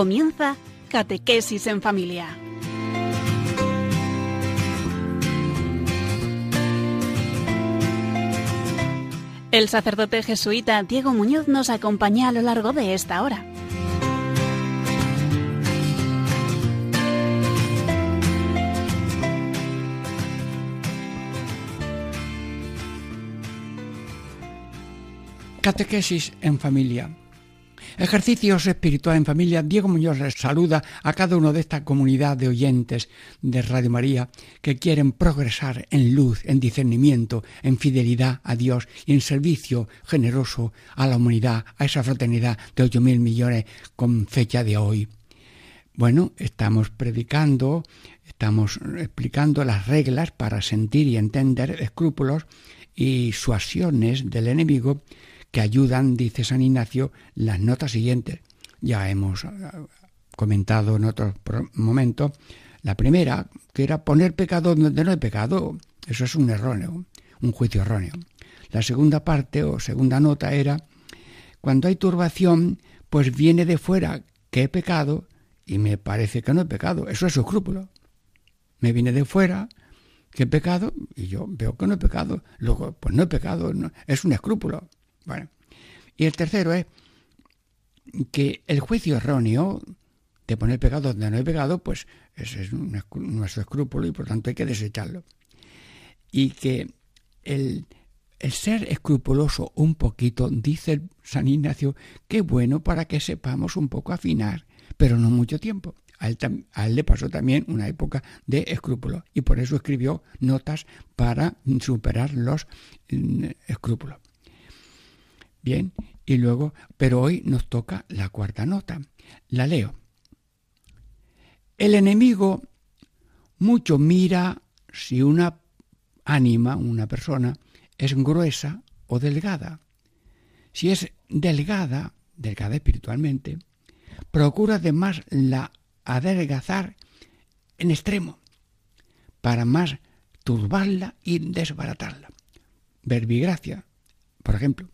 Comienza Catequesis en Familia. El sacerdote jesuita Diego Muñoz nos acompaña a lo largo de esta hora. Catequesis en familia Ejercicios espirituales en familia. Diego Muñoz saluda a cada uno de esta comunidad de oyentes de Radio María que quieren progresar en luz, en discernimiento, en fidelidad a Dios y en servicio generoso a la humanidad, a esa fraternidad de 8.000 millones con fecha de hoy. Bueno, estamos predicando, estamos explicando las reglas para sentir y entender escrúpulos y suasiones del enemigo que ayudan, dice San Ignacio, las notas siguientes. Ya hemos ah, comentado en otro momento La primera, que era poner pecado donde no hay pecado, eso es un erróneo, un juicio erróneo. La segunda parte o segunda nota era, cuando hay turbación, pues viene de fuera que he pecado y me parece que no he pecado. Eso es escrúpulo. Me viene de fuera que he pecado y yo veo que no he pecado. Luego, pues no he pecado, es un escrúpulo. Bueno, y el tercero es que el juicio erróneo de poner pegado donde no hay pegado, pues ese es nuestro escrúpulo y por tanto hay que desecharlo. Y que el, ser escrupuloso un poquito, dice San Ignacio, que bueno para que sepamos un poco afinar, pero no mucho tiempo. A él, a él, le pasó también una época de escrúpulos y por eso escribió notas para superar los mm, escrúpulos. Bien, y luego, pero hoy nos toca la cuarta nota. La leo. El enemigo mucho mira si una ánima, una persona, es gruesa o delgada. Si es delgada, delgada espiritualmente, procura además la adelgazar en extremo para más turbarla y desbaratarla. Verbigracia, por ejemplo,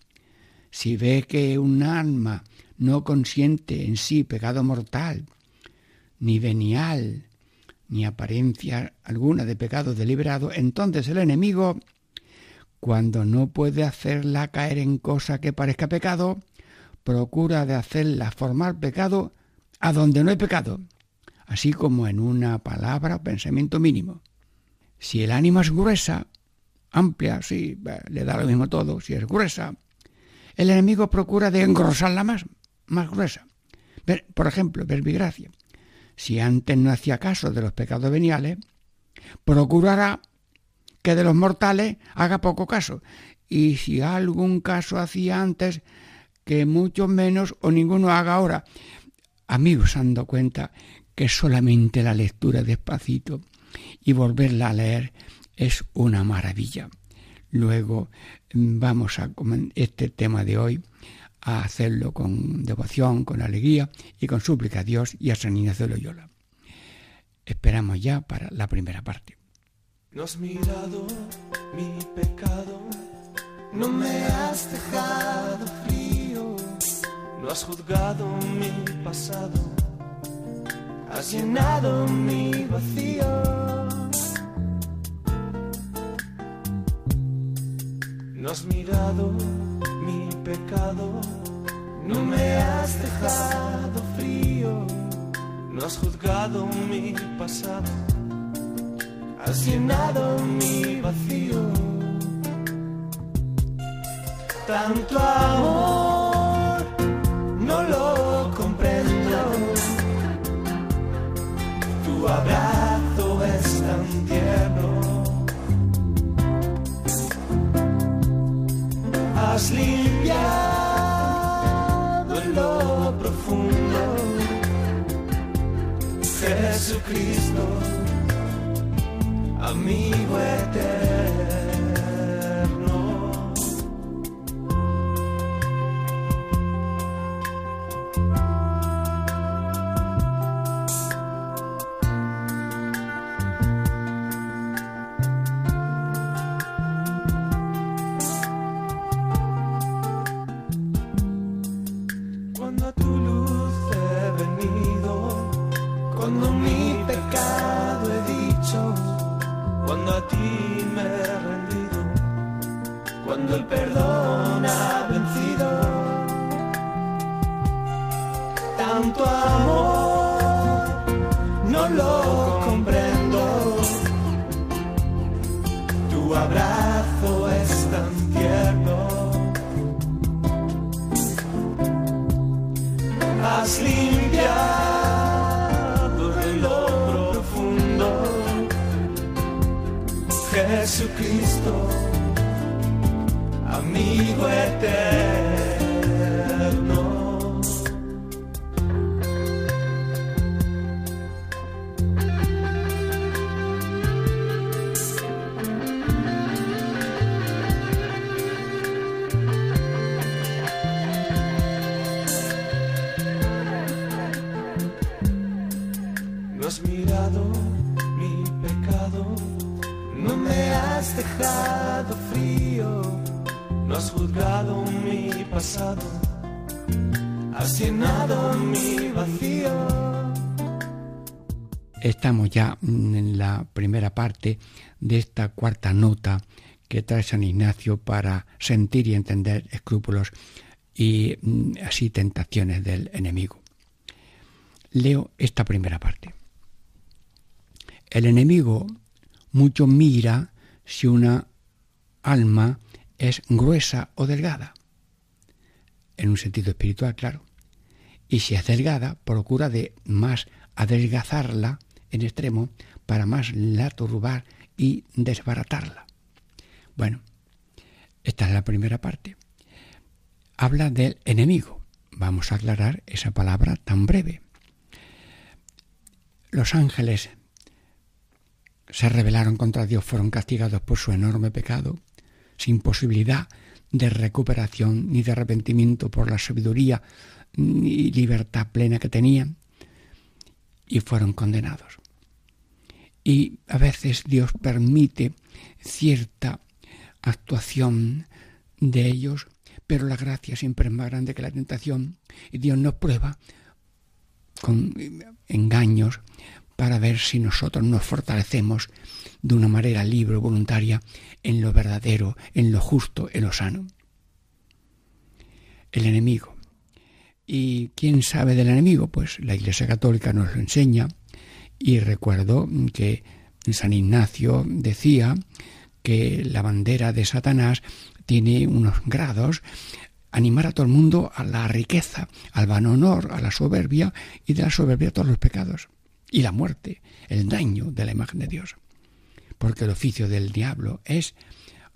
si ve que un alma no consiente en sí pecado mortal, ni venial, ni apariencia alguna de pecado deliberado, entonces el enemigo, cuando no puede hacerla caer en cosa que parezca pecado, procura de hacerla formar pecado a donde no hay pecado, así como en una palabra o pensamiento mínimo. Si el ánima es gruesa, amplia, sí, le da lo mismo todo, si es gruesa, el enemigo procura de engrosarla más, más gruesa. Por ejemplo, gracia. Si antes no hacía caso de los pecados veniales, procurará que de los mortales haga poco caso. Y si algún caso hacía antes, que mucho menos o ninguno haga ahora. Amigos, dando cuenta que solamente la lectura despacito y volverla a leer es una maravilla. Luego, vamos a este tema de hoy a hacerlo con devoción, con alegría y con súplica a Dios y a San Ignacio de Loyola. Esperamos ya para la primera parte. No has mirado mi pecado, no me has dejado frío, no has juzgado mi pasado, has llenado mi vacío No has mirado mi pecado, no me has dejado frío, no has juzgado mi pasado, has llenado mi vacío. Tanto amor no lo comprendo, tú habrás has limpiado lo profundo, Jesucristo, amigo eterno. mi pecado, no me has dejado frío, no has juzgado mi pasado, has llenado mi vacío. Estamos ya en la primera parte de esta cuarta nota que trae San Ignacio para sentir y entender escrúpulos y mm, así tentaciones del enemigo. Leo esta primera parte. El enemigo mucho mira si una alma es gruesa o delgada, en un sentido espiritual, claro. Y si es delgada, procura de más adelgazarla en extremo para más la turbar y desbaratarla. Bueno, esta es la primera parte. Habla del enemigo. Vamos a aclarar esa palabra tan breve. Los ángeles se rebelaron contra Dios fueron castigados por su enorme pecado, sin posibilidad de recuperación ni de arrepentimiento por la sabiduría y libertad plena que tenían, y fueron condenados. Y a veces Dios permite cierta actuación de ellos, pero la gracia siempre es más grande que la tentación, y Dios nos prueba con engaños para ver si nosotros nos fortalecemos de una manera libre, voluntaria, en lo verdadero, en lo justo, en lo sano. El enemigo. ¿Y quién sabe del enemigo? Pues la Iglesia Católica nos lo enseña y recuerdo que San Ignacio decía que la bandera de Satanás tiene unos grados animar a todo el mundo a la riqueza, al vano, honor, a la soberbia y de la soberbia a todos los pecados y la muerte, el daño de la imagen de Dios. Porque el oficio del diablo es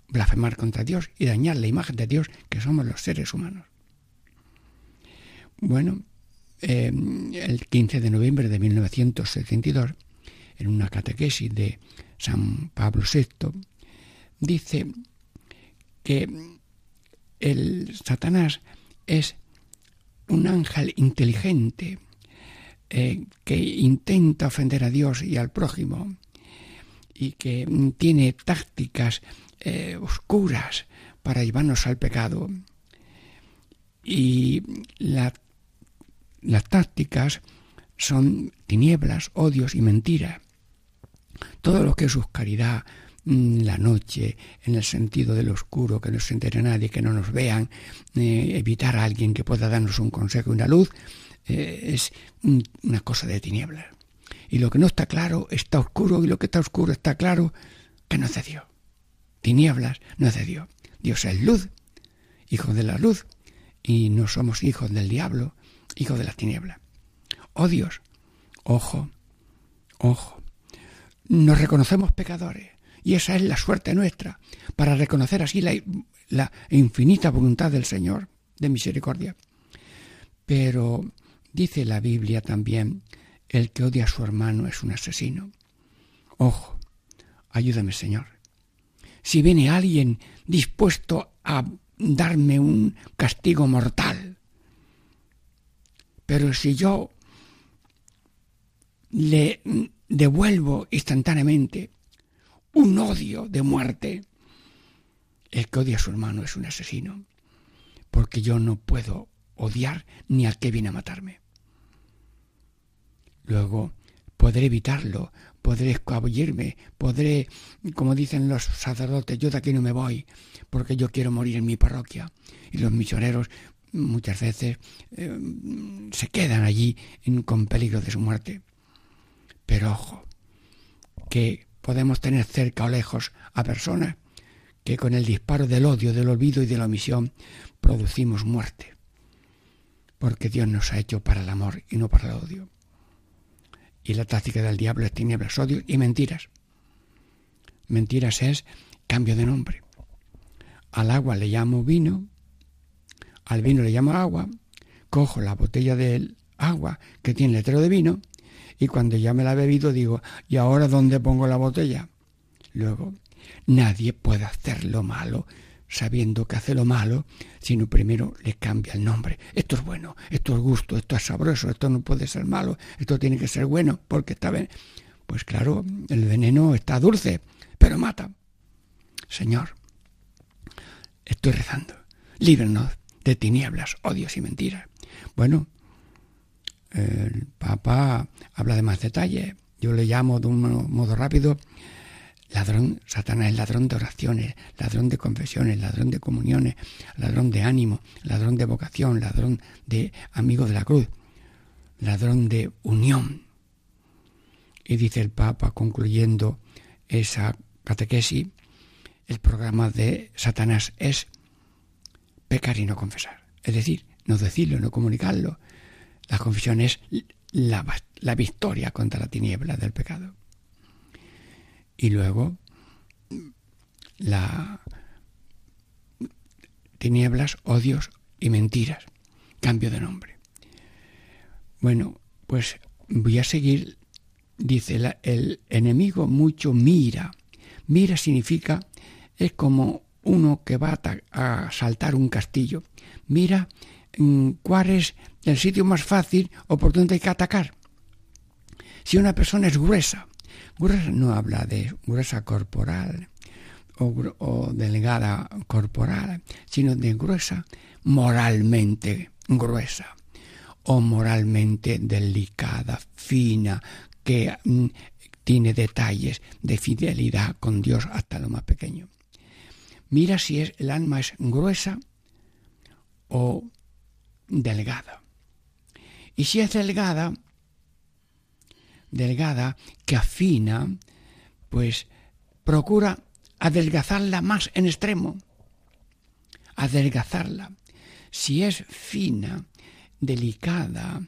blasfemar contra Dios y dañar la imagen de Dios que somos los seres humanos. Bueno, em, el 15 de noviembre de 1972, en una catequesis de San Pablo VI, dice que el Satanás es un ángel inteligente eh, que intenta ofender a Dios y al prójimo y que tiene tácticas eh, oscuras para llevarnos al pecado. Y las tácticas son tinieblas, odios y mentiras Todo lo que es oscuridad, mm, la noche, en el sentido del oscuro, que no se entere nadie, que no nos vean, eh, evitar a alguien que pueda darnos un consejo y una luz, eh, es una cosa de tinieblas. Y lo que no está claro está oscuro y lo que está oscuro está claro que no es Dios. Tinieblas no es de Dios. Dios es luz, hijo de la luz, y no somos hijos del diablo, hijos de las tinieblas. Oh Dios, ojo, ojo, nos reconocemos pecadores y esa es la suerte nuestra, para reconocer así la, la infinita voluntad del Señor de misericordia. Pero Dice la Biblia también, el que odia a su hermano es un asesino. Ojo, ayúdame Señor. Si viene alguien dispuesto a darme un castigo mortal, pero si yo le devuelvo instantáneamente un odio de muerte, el que odia a su hermano es un asesino, porque yo no puedo odiar ni a qué viene a matarme. Luego podré evitarlo, podré escabullirme, podré, como dicen los sacerdotes, yo de aquí no me voy, porque yo quiero morir en mi parroquia. Y los misioneros muchas veces eh, se quedan allí con peligro de su muerte. Pero ojo, que podemos tener cerca o lejos a personas que con el disparo del odio, del olvido y de la omisión producimos muerte porque Dios nos ha hecho para el amor y no para el odio. Y la táctica del diablo es tinieblas, odio y mentiras. Mentiras es cambio de nombre. Al agua le llamo vino, al vino le llamo agua, cojo la botella de agua que tiene letrero de vino y cuando ya me la he bebido digo, ¿y ahora dónde pongo la botella? Luego, nadie puede hacer lo malo sabiendo que hace lo malo, sino primero le cambia el nombre. Esto es bueno, esto es gusto, esto es sabroso, esto no puede ser malo, esto tiene que ser bueno porque está bien. Pues claro, el veneno está dulce, pero mata. Señor, estoy rezando, líbranos de tinieblas, odios oh y mentiras. Bueno, el Papa habla de más detalles. Yo le llamo de un modo rápido Ladrón, Satanás es ladrón de oraciones, ladrón de confesiones, ladrón de comuniones, ladrón de ánimo, ladrón de vocación, ladrón de amigo de la cruz, ladrón de unión. Y dice el Papa, concluyendo esa catequesis, el programa de Satanás es pecar y no confesar. Es decir, no decirlo, no comunicarlo. La confesión es la, la victoria contra la tiniebla del pecado. Y luego la tinieblas, odios y mentiras. Cambio de nombre. Bueno, pues voy a seguir. Dice, el enemigo mucho mira. Mira significa, es como uno que va a, saltar un castillo. Mira mm, cuál es el sitio más fácil o por dónde hay que atacar. Si una persona es gruesa, Gruesa no habla de gruesa corporal o, delgada corporal, sino de gruesa moralmente gruesa o moralmente delicada, fina, que mm, tiene detalles de fidelidad con Dios hasta lo más pequeño. Mira si es, el alma es gruesa o delgada. Y si es delgada, delgada que afina, pues procura adelgazarla más en extremo. Adelgazarla. Si es fina, delicada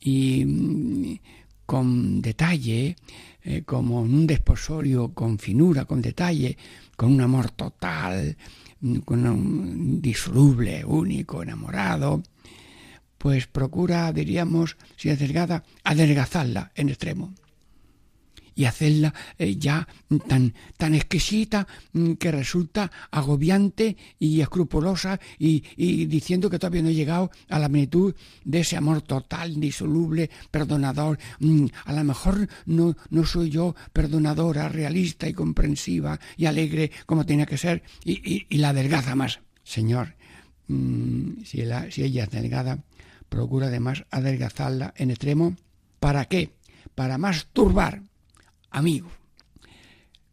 y mm, con detalle, eh, como un desposorio con finura, con detalle, con un amor total, mm, con un disoluble, único, enamorado, pues procura, diríamos, si es delgada, adelgazarla en extremo y hacerla eh, ya tan, tan exquisita mm, que resulta agobiante y escrupulosa y, diciendo que todavía no he llegado a la magnitud de ese amor total, disoluble, perdonador. Mm, a lo mejor no, no soy yo perdonadora, realista y comprensiva y alegre como tenía que ser y, la adelgaza más. Señor, mm, si, si ella es delgada, procura además adelgazarla en extremo. ¿Para qué? Para más turbar, amigo,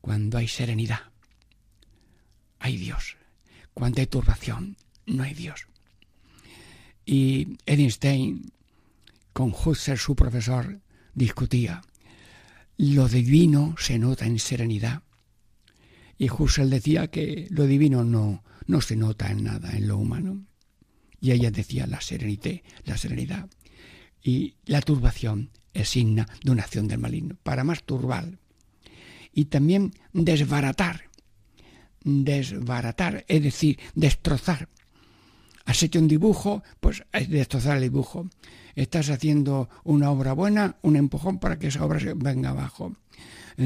cuando hay serenidad, hay Dios. Cuando hay turbación, no hay Dios. Y Einstein, con Husserl, su profesor, discutía, lo divino se nota en serenidad. Y Husserl decía que lo divino no, no se nota en nada, en lo humano y ella decía la serenité, la serenidad. Y la turbación es signa de una acción del maligno, para más turbar. Y también desbaratar, desbaratar, es decir, destrozar. Has hecho un dibujo, pues es destrozar el dibujo. Estás haciendo una obra buena, un empujón para que esa obra venga abajo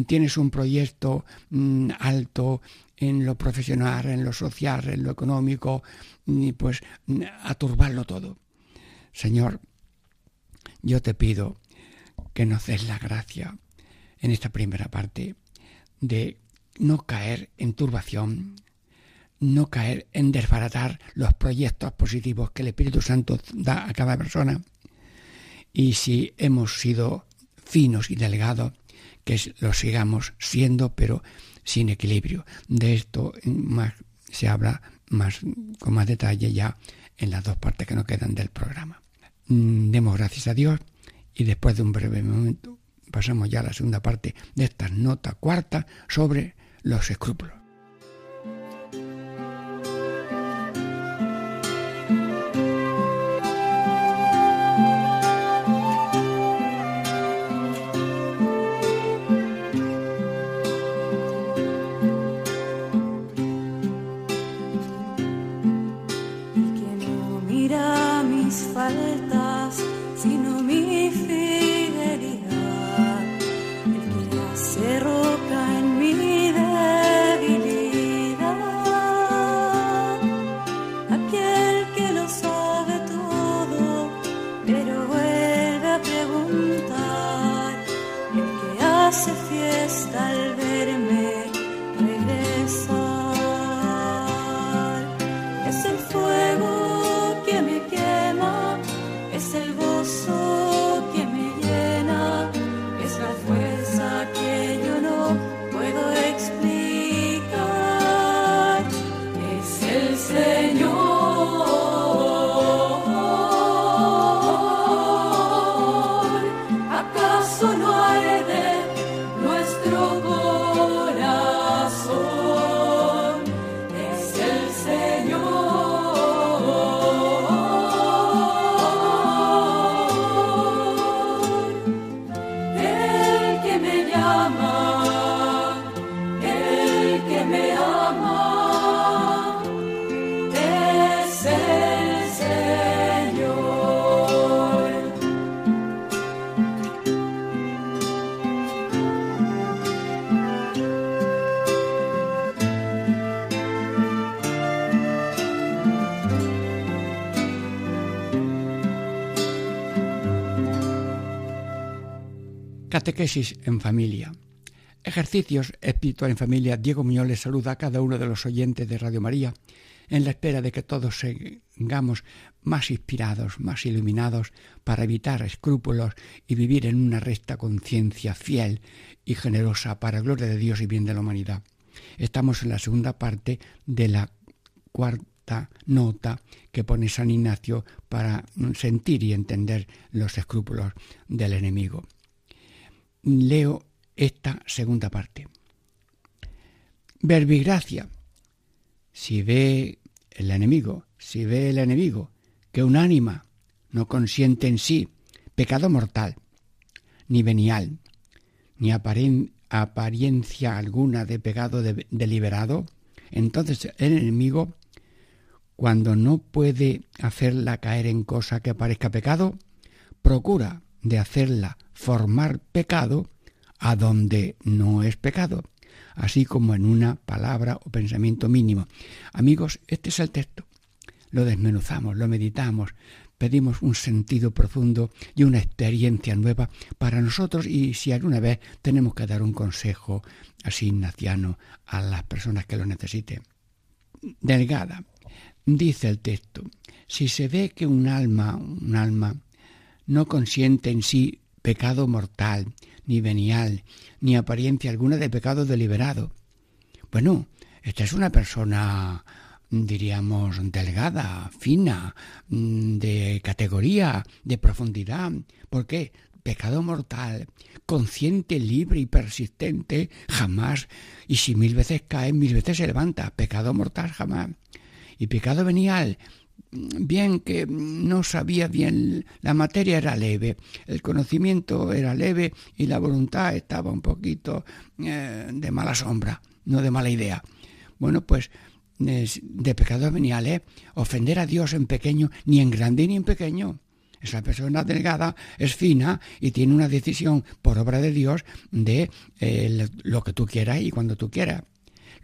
tienes un proyecto mm, alto, en lo profesional, en lo social, en lo económico, y pues a turbarlo todo. Señor, yo te pido que nos des la gracia en esta primera parte de no caer en turbación, no caer en desbaratar los proyectos positivos que el Espíritu Santo da a cada persona. Y si hemos sido finos y delgados, que lo sigamos siendo, pero sin equilibrio. De esto se habla más, con más detalle ya en las dos partes que nos quedan del programa. Mm, demos gracias a Dios y después de un breve momento pasamos ya a la segunda parte de esta nota cuarta sobre los escrúpulos. So. Catequesis en familia. Ejercicios espirituales en familia. Diego Muñoz les saluda a cada uno de los oyentes de Radio María en la espera de que todos seamos más inspirados, más iluminados para evitar escrúpulos y vivir en una recta conciencia fiel y generosa para gloria de Dios y bien de la humanidad. Estamos en la segunda parte de la cuarta nota que pone San Ignacio para sentir y entender los escrúpulos del enemigo leo esta segunda parte. Verbigracia. Si ve el enemigo, si ve el enemigo que un ánima no consiente en sí pecado mortal, ni venial, ni apariencia alguna de pecado deliberado, entonces el enemigo, cuando no puede hacerla caer en cosa que parezca pecado, procura de hacerla formar pecado a donde no es pecado, así como en una palabra o pensamiento mínimo. Amigos, este es el texto. Lo desmenuzamos, lo meditamos, pedimos un sentido profundo y una experiencia nueva para nosotros y si alguna vez tenemos que dar un consejo así naciano a las personas que lo necesiten. Delgada, dice el texto, si se ve que un alma, un alma, no consiente en sí pecado mortal, ni venial, ni apariencia alguna de pecado deliberado. Bueno, esta es una persona, diríamos, delgada, fina, mm, de categoría, de profundidad. ¿Por qué? Pecado mortal, consciente, libre y persistente, jamás. Y si mil veces cae, mil veces se levanta. Pecado mortal, jamás. Y pecado venial, bien que no sabía bien, la materia era leve, el conocimiento era leve y la voluntad estaba un poquito eh, de mala sombra, no de mala idea. Bueno, pues de pecados veniales, ¿eh? ofender a Dios en pequeño, ni en grande ni en pequeño. Esa persona delgada es fina y tiene una decisión por obra de Dios de eh, lo que tú quieras y cuando tú quieras.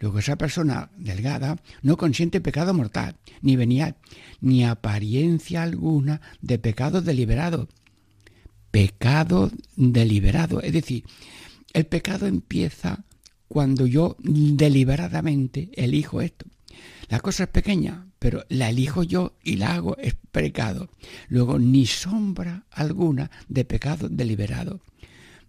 Luego esa persona delgada no consiente pecado mortal, ni venial, ni apariencia alguna de pecado deliberado. Pecado deliberado. Es decir, el pecado empieza cuando yo deliberadamente elijo esto. La cosa es pequeña, pero la elijo yo y la hago es pecado. Luego ni sombra alguna de pecado deliberado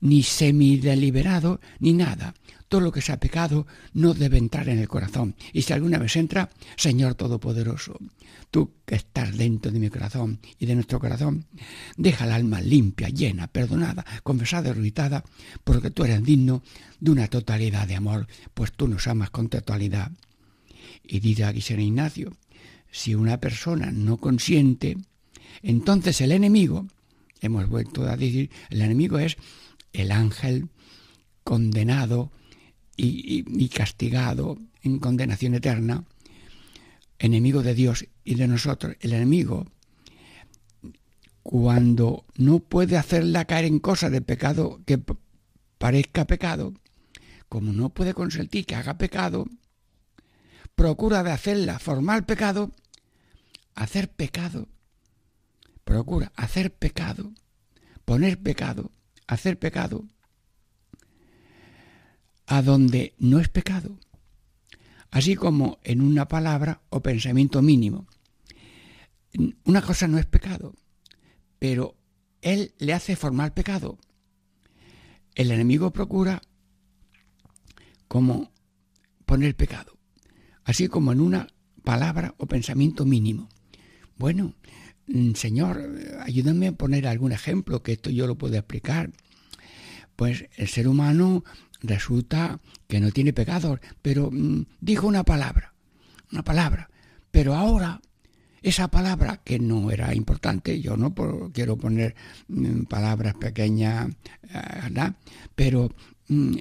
ni semideliberado, ni nada. Todo lo que sea pecado no debe entrar en el corazón. Y si alguna vez entra, Señor Todopoderoso, tú que estás dentro de mi corazón y de nuestro corazón, deja el alma limpia, llena, perdonada, confesada, irritada, porque tú eres digno de una totalidad de amor, pues tú nos amas con totalidad. Y dice aquí San Ignacio, si una persona no consiente, entonces el enemigo, hemos vuelto a decir, el enemigo es el ángel condenado y, castigado en condenación eterna, enemigo de Dios y de nosotros, el enemigo, cuando no puede hacerla caer en cosas de pecado que parezca pecado, como no puede consentir que haga pecado, procura de hacerla formar pecado, hacer pecado, procura hacer pecado, poner pecado hacer pecado a donde no es pecado, así como en una palabra o pensamiento mínimo. Una cosa no es pecado, pero él le hace formar pecado. El enemigo procura como poner pecado, así como en una palabra o pensamiento mínimo. Bueno, Mm, señor, ayúdame a poner algún ejemplo, que esto yo lo puedo explicar. Pues el ser humano resulta que no tiene pecador, pero mm, dijo una palabra, una palabra. Pero ahora, esa palabra que no era importante, yo no quiero poner mm, palabras pequeñas, eh, ¿verdad? Pero,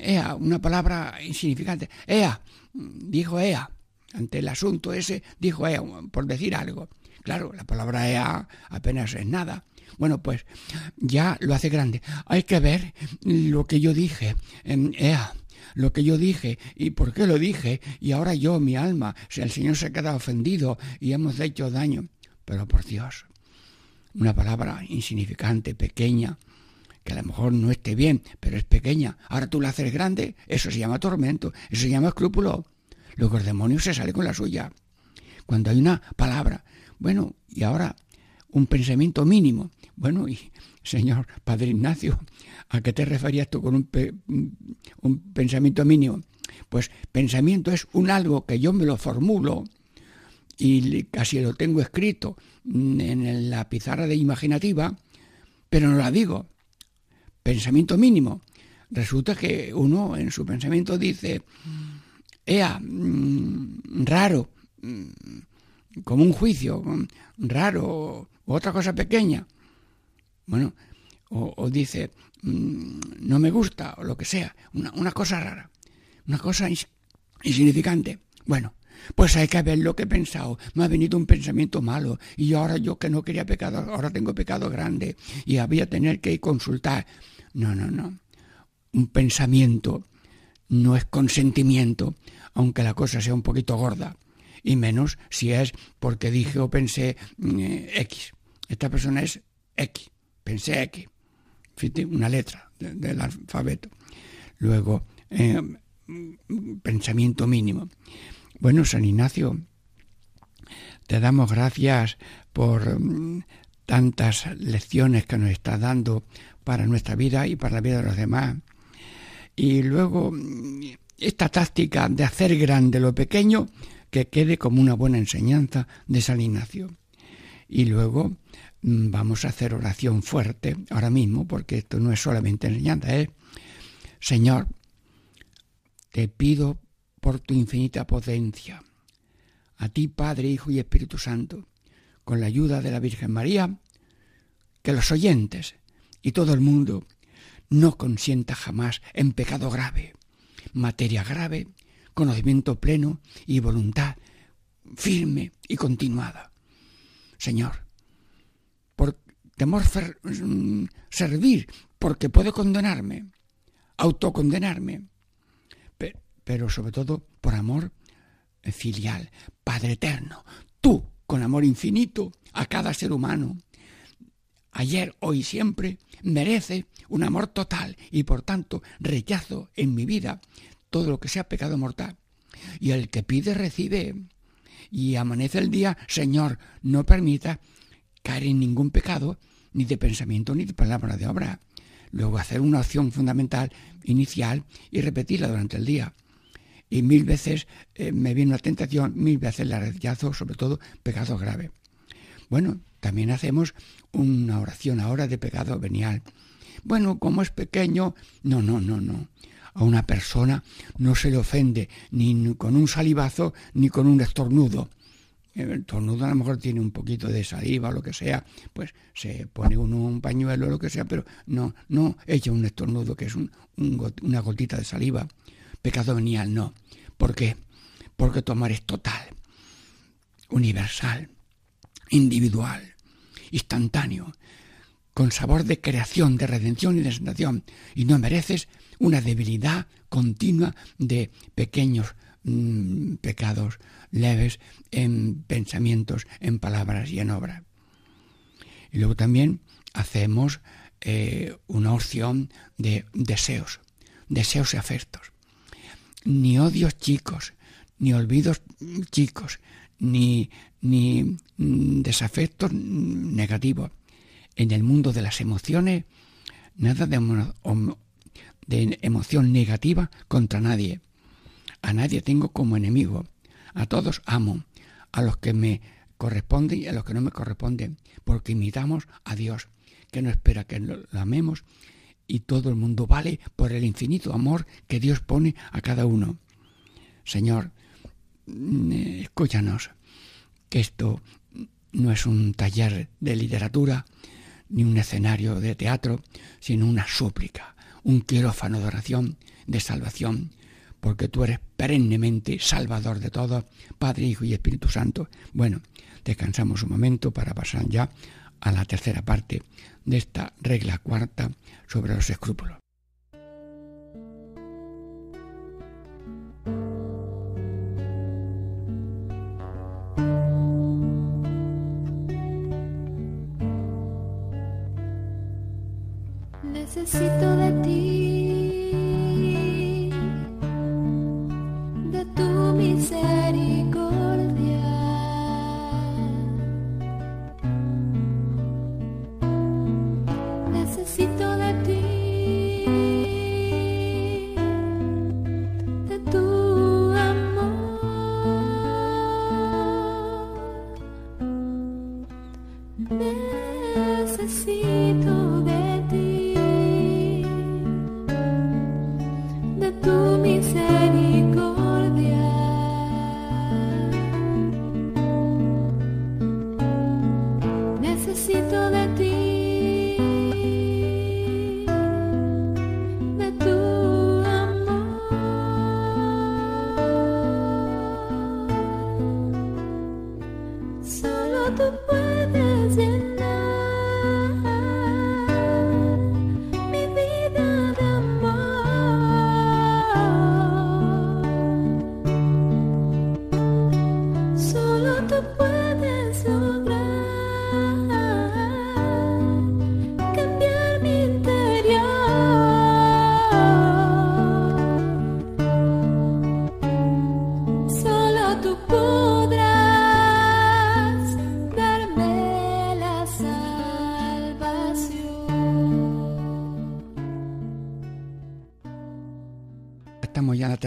Ea, una palabra insignificante. Ea, dijo Ea, ante el asunto ese, dijo Ea, por decir algo Claro, la palabra EA apenas es nada. Bueno, pues ya lo hace grande. Hay que ver lo que yo dije en EA lo que yo dije y por qué lo dije, y ahora yo, mi alma, si el Señor se queda ofendido y hemos hecho daño. Pero por Dios, una palabra insignificante, pequeña, que a lo mejor no esté bien, pero es pequeña. Ahora tú la haces grande, eso se llama tormento, eso se llama escrúpulo. Luego el demonio se sale con la suya. Cuando hay una palabra bueno, y ahora un pensamiento mínimo. Bueno, y señor Padre Ignacio, ¿a qué te referías tú con un, pensamiento mínimo? Pues pensamiento es un algo que yo me lo formulo y casi lo tengo escrito mm, en la pizarra de imaginativa, pero no la digo. Pensamiento mínimo. Resulta que uno en su pensamiento dice, ea, mm, raro, mm, como un juicio mm, raro o otra cosa pequeña. Bueno, o, dice, mm, no me gusta, o lo que sea, una, cosa rara, una cosa insignificante. Bueno, pues hay que ver lo que he pensado. Me ha venido un pensamiento malo y ahora yo que no quería pecado, ahora tengo pecado grande y había tener que consultar. No, no, no. Un pensamiento no es consentimiento, aunque la cosa sea un poquito gorda y menos si es porque dije o pensé mm, X. Esta persona es X, pensé X, una letra del alfabeto. Luego, eh, pensamiento mínimo. Bueno, San Ignacio, te damos gracias por mm, tantas lecciones que nos está dando para nuestra vida y para la vida de los demás. Y luego, mm, esta táctica de hacer grande lo pequeño que quede como una buena enseñanza de San Ignacio. Y luego mm, vamos a hacer oración fuerte ahora mismo, porque esto no es solamente enseñanza, es, ¿eh? Señor, te pido por tu infinita potencia, a ti Padre, Hijo y Espíritu Santo, con la ayuda de la Virgen María, que los oyentes y todo el mundo no consienta jamás en pecado grave, materia grave conocimiento pleno y voluntad firme y continuada. Señor, por temor mm, servir, porque puede condenarme, autocondenarme, pero, sobre todo por amor filial, Padre Eterno, tú con amor infinito a cada ser humano, ayer, hoy, y siempre, merece un amor total y por tanto rechazo en mi vida todo lo que sea pecado mortal. Y el que pide recibe. Y amanece el día, Señor, no permita caer en ningún pecado, ni de pensamiento, ni de palabra de obra. Luego hacer una acción fundamental, inicial, y repetirla durante el día. Y mil veces eh, me viene la tentación, mil veces la rechazo, sobre todo pecado grave. Bueno, también hacemos una oración ahora de pecado venial. Bueno, como es pequeño, no, no, no, no a una persona no se le ofende ni con un salivazo ni con un estornudo. El estornudo a lo mejor tiene un poquito de saliva o lo que sea, pues se pone un pañuelo o lo que sea, pero no, no echa un estornudo que es una gotita de saliva. Pecado venial, no. ¿Por qué? Porque tomar es total, universal, individual, instantáneo, con sabor de creación, de redención y de sensación y no mereces una debilidad continua de pequeños mm, pecados leves en pensamientos, en palabras y en obras. Y luego también hacemos eh, una opción de deseos, deseos y afectos. Ni odios chicos, ni olvidos chicos, ni, ni mm, desafectos negativos. En el mundo de las emociones, nada de de emoción negativa contra nadie. A nadie tengo como enemigo. A todos amo. A los que me corresponden y a los que no me corresponden. Porque imitamos a Dios, que no espera que lo amemos. Y todo el mundo vale por el infinito amor que Dios pone a cada uno. Señor, escúchanos, que esto no es un taller de literatura ni un escenario de teatro, sino una súplica un quirófano de oración, de salvación, porque tú eres perennemente Salvador de todo, Padre, Hijo y Espíritu Santo. Bueno, descansamos un momento para pasar ya a la tercera parte de esta regla cuarta sobre los escrúpulos. Necesito de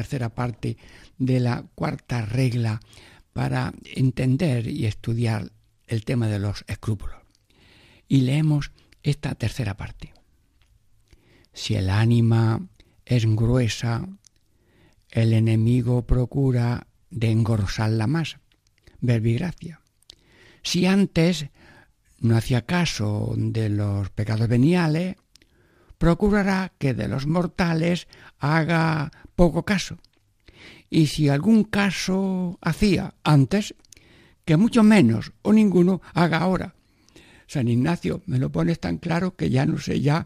tercera parte de la cuarta regla para entender y estudiar el tema de los escrúpulos. Y leemos esta tercera parte. Si el ánima es gruesa, el enemigo procura de la más. Verbigracia. Si antes no hacía caso de los pecados veniales, procurará que de los mortales haga poco caso. Y si algún caso hacía antes, que mucho menos o ninguno haga ahora. San Ignacio, me lo pones tan claro que ya no sé ya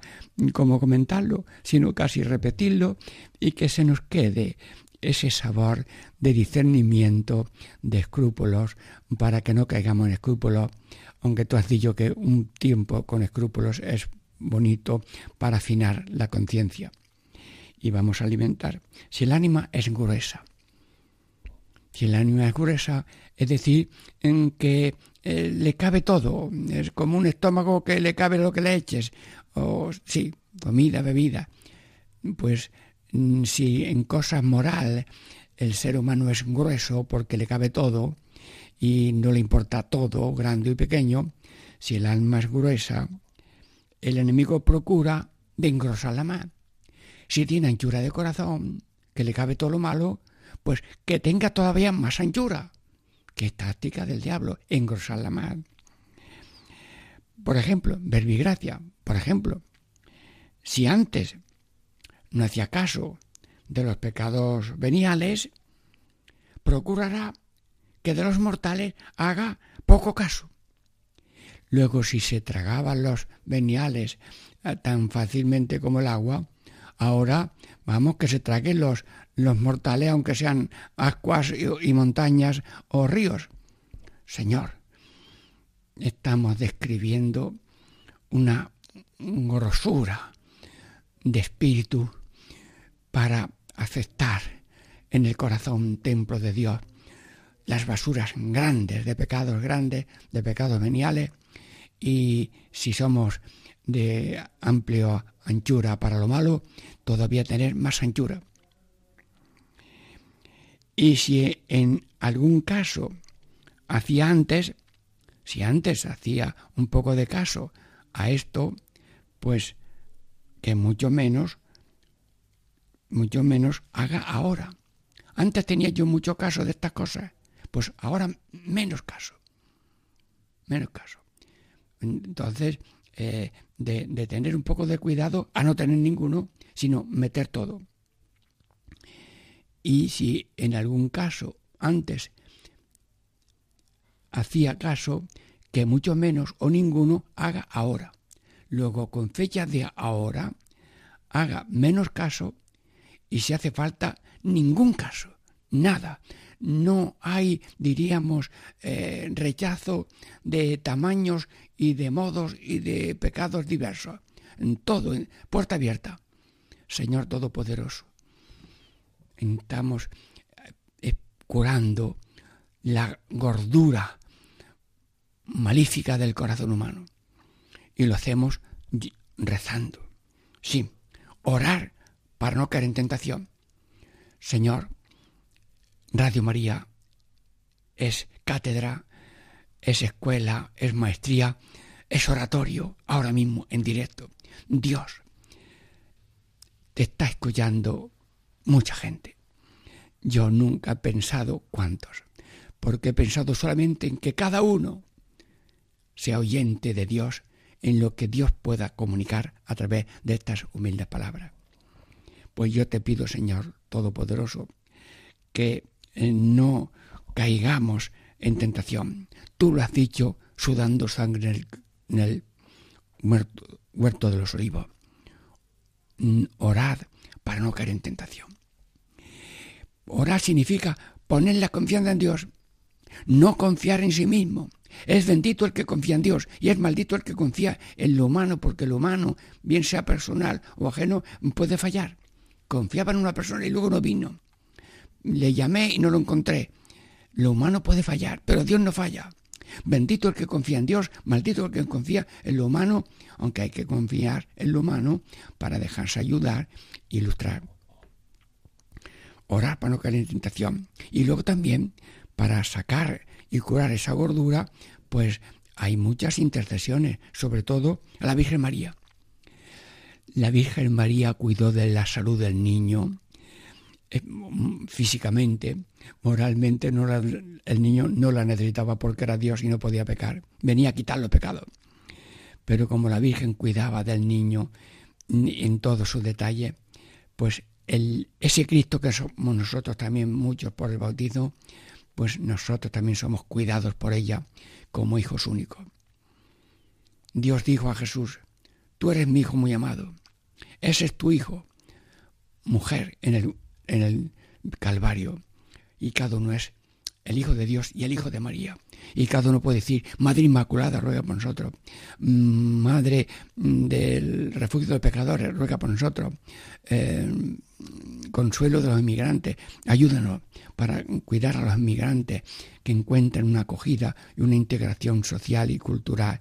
cómo comentarlo, sino casi repetirlo y que se nos quede ese sabor de discernimiento, de escrúpulos, para que no caigamos en escrúpulos, aunque tú has dicho que un tiempo con escrúpulos es bonito para afinar la conciencia y vamos a alimentar. Si el ánima es gruesa, si el ánima es gruesa, es decir, en que eh, le cabe todo, es como un estómago que le cabe lo que le eches, o sí, comida, bebida, pues mm, si en cosas moral el ser humano es grueso porque le cabe todo y no le importa todo, grande y pequeño, si el alma es gruesa, el enemigo procura de la más si tiene anchura de corazón, que le cabe todo lo malo, pues que tenga todavía más anchura, que es táctica del diablo, engrosar la mar. Por ejemplo, verbigracia, por ejemplo, si antes no hacía caso de los pecados veniales, procurará que de los mortales haga poco caso. Luego, si se tragaban los veniales eh, tan fácilmente como el agua, Ahora, vamos, que se traguen los, los mortales, aunque sean ascuas y, montañas o ríos. Señor, estamos describiendo una grosura de espíritu para aceptar en el corazón templo de Dios las basuras grandes, de pecados grandes, de pecados veniales, y si somos de amplio anchura para lo malo, todavía tener más anchura. Y si en algún caso hacía antes, si antes hacía un poco de caso a esto, pues que mucho menos, mucho menos haga ahora. Antes tenía yo mucho caso de estas cosas, pues ahora menos caso, menos caso. Entonces, eh, de, tener un poco de cuidado a no tener ninguno, sino meter todo. Y si en algún caso antes hacía caso, que mucho menos o ninguno haga ahora. Luego, con fecha de ahora, haga menos caso y si hace falta, ningún caso, nada no hay, diríamos, eh, rechazo de tamaños y de modos y de pecados diversos. En todo, en puerta abierta. Señor Todopoderoso, estamos eh, curando la gordura malífica del corazón humano. Y lo hacemos rezando. Sí, orar para no caer en tentación. Señor, Radio María es cátedra es escuela, es maestría, es oratorio, ahora mismo en directo. Dios, te está escuchando mucha gente. Yo nunca he pensado cuántos, porque he pensado solamente en que cada uno sea oyente de Dios en lo que Dios pueda comunicar a través de estas humildes palabras. Pues yo te pido, Señor Todopoderoso, que eh, no caigamos en tentación. Tú lo has dicho sudando sangre en el, huerto de los olivos. Mm, orad para no caer en tentación. Orar significa poner la confianza en Dios, no confiar en sí mismo. Es bendito el que confía en Dios y es maldito el que confía en lo humano, porque lo humano, bien sea personal o ajeno, puede fallar. Confiaba en una persona y luego no vino. Le llamé y no lo encontré. Lo humano puede fallar, pero Dios no falla. Bendito el que confía en Dios, maldito el que confía en lo humano, aunque hay que confiar en lo humano para dejarse ayudar y e ilustrar. Orar para no caer en tentación. Y luego también para sacar y curar esa gordura, pues hay muchas intercesiones, sobre todo a la Virgen María. La Virgen María cuidó de la salud del niño, eh, físicamente, moralmente, no el niño no la necesitaba porque era Dios y no podía pecar. Venía a quitar los pecados. Pero como la Virgen cuidaba del niño en todos sus detalle, pues ese Cristo que somos nosotros también muchos por el bautizo, pues nosotros también somos cuidados por ella como hijos únicos. Dios dijo a Jesús, tú eres mi hijo muy amado, ese es tu hijo, mujer, en el en el Calvario. Y cada uno es el Hijo de Dios y el Hijo de María. Y cada uno puede decir, Madre Inmaculada, ruega por nosotros. Mm, Madre mm, del refugio de pecadores, ruega por nosotros. Eh, consuelo de los inmigrantes, ayúdanos para cuidar a los inmigrantes que encuentren una acogida y una integración social y cultural.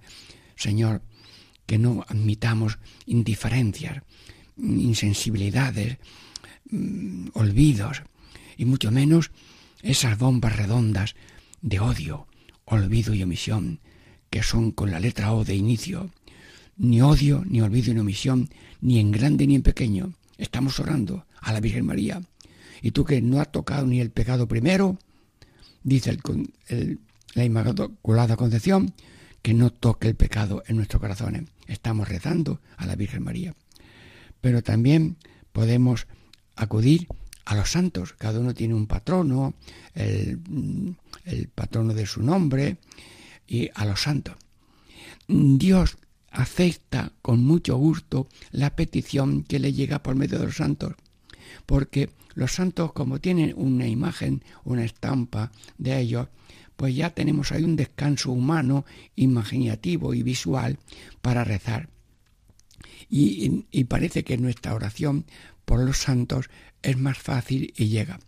Señor, que no admitamos indiferencias, insensibilidades, Mm, olvidos, y mucho menos esas bombas redondas de odio, olvido y omisión, que son con la letra O de inicio. Ni odio, ni olvido, ni omisión, ni en grande ni en pequeño. Estamos orando a la Virgen María. Y tú que no has tocado ni el pecado primero, dice el, la Inmaculada Concepción, que no toque el pecado en nuestros corazones. Estamos rezando a la Virgen María. Pero también podemos acudir a los santos. Cada uno tiene un patrono, el, patrono de su nombre, y a los santos. Dios acepta con mucho gusto la petición que le llega por medio de los santos, porque los santos como tienen una imagen, una estampa de ellos, pues ya tenemos ahí un descanso humano, imaginativo y visual para rezar. Y, y parece que nuestra oración por los santos es más fácil y llega.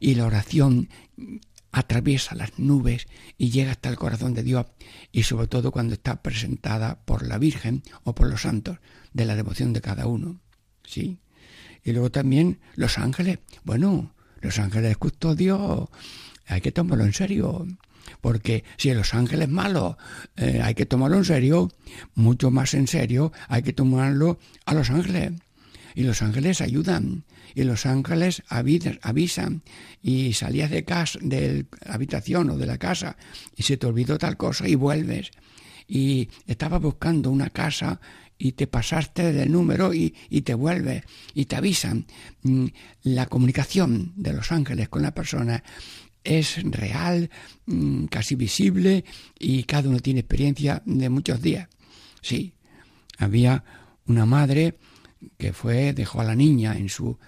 Y la oración atraviesa las nubes y llega hasta el corazón de Dios y sobre todo cuando está presentada por la Virgen o por los santos de la devoción de cada uno. ¿Sí? Y luego también los ángeles. Bueno, los ángeles custodios hay que tomarlo en serio. Porque si los ángeles malos eh, hay que tomarlo en serio, mucho más en serio hay que tomarlo a los ángeles. Y los ángeles ayudan, y los ángeles avisan, y salías de, casa, de la habitación o de la casa, y se te olvidó tal cosa, y vuelves. Y estabas buscando una casa y te pasaste del número y, te vuelves y te avisan. Mm, la comunicación de los ángeles con la persona es real, mm, casi visible y cada uno tiene experiencia de muchos días. Sí, había una madre que fue, dejó a la niña en su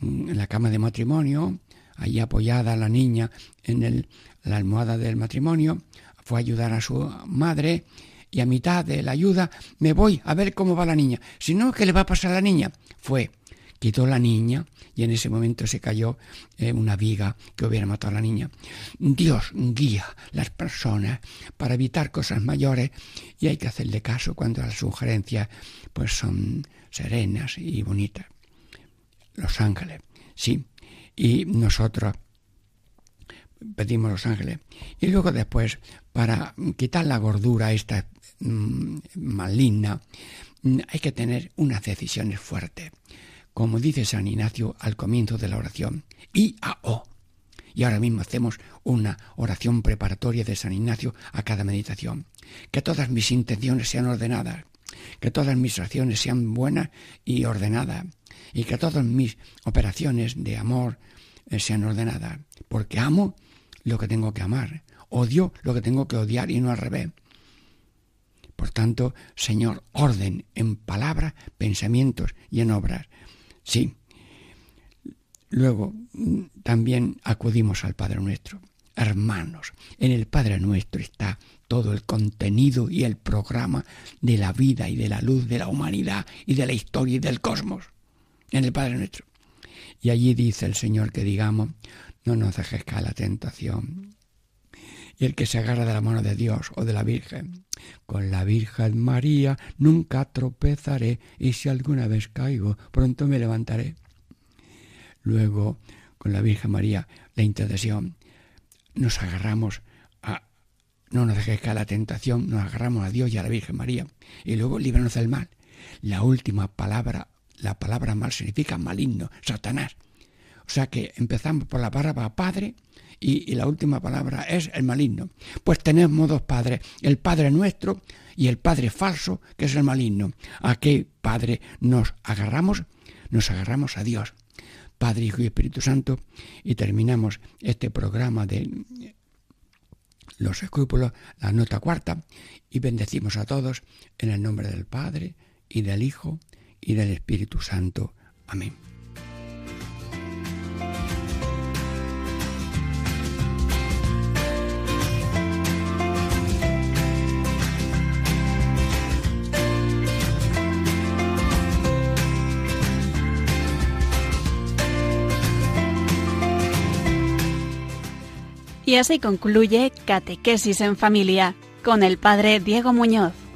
mm, la cama de matrimonio, ahí apoyada la niña en el, la almohada del matrimonio, fue a ayudar a su madre y a mitad de la ayuda me voy a ver cómo va la niña. Si no, ¿qué le va a pasar a la niña? Fue, quitó la niña y en ese momento se cayó eh, una viga que hubiera matado a la niña. Dios guía las personas para evitar cosas mayores y hay que hacerle caso cuando las sugerencias pues son serenas y bonitas. Los ángeles, sí. Y nosotros pedimos los ángeles. Y luego después, para quitar la gordura esta mm, maligna, mm, hay que tener unas decisiones fuertes. Como dice San Ignacio al comienzo de la oración, y a o. Y ahora mismo hacemos una oración preparatoria de San Ignacio a cada meditación. Que todas mis intenciones sean ordenadas, que todas mis acciones sean buenas y ordenadas, y que todas mis operaciones de amor eh, sean ordenadas, porque amo lo que tengo que amar, odio lo que tengo que odiar y no al revés. Por tanto, Señor, orden en palabras, pensamientos y en obras. Sí. Luego mm, también acudimos al Padre nuestro hermanos. En el Padre nuestro está todo el contenido y el programa de la vida y de la luz de la humanidad y de la historia y del cosmos. En el Padre nuestro. Y allí dice el Señor que digamos, no nos dejes caer la tentación. Y el que se agarra de la mano de Dios o de la Virgen, con la Virgen María nunca tropezaré y si alguna vez caigo, pronto me levantaré. Luego, con la Virgen María, la intercesión nos agarramos a... No nos dejes caer la tentación, nos agarramos a Dios y a la Virgen María. Y luego líbranos del mal. La última palabra, la palabra mal significa maligno, Satanás. O sea que empezamos por la palabra Padre y, y, la última palabra es el maligno. Pues tenemos dos padres, el Padre nuestro y el Padre falso, que es el maligno. ¿A qué Padre nos agarramos? Nos agarramos a Dios. Padre, Hijo y Espíritu Santo. Y terminamos este programa de los escrúpulos, la nota cuarta, y bendecimos a todos en el nombre del Padre y del Hijo y del Espíritu Santo. Amén. Y así concluye Catequesis en Familia con el Padre Diego Muñoz.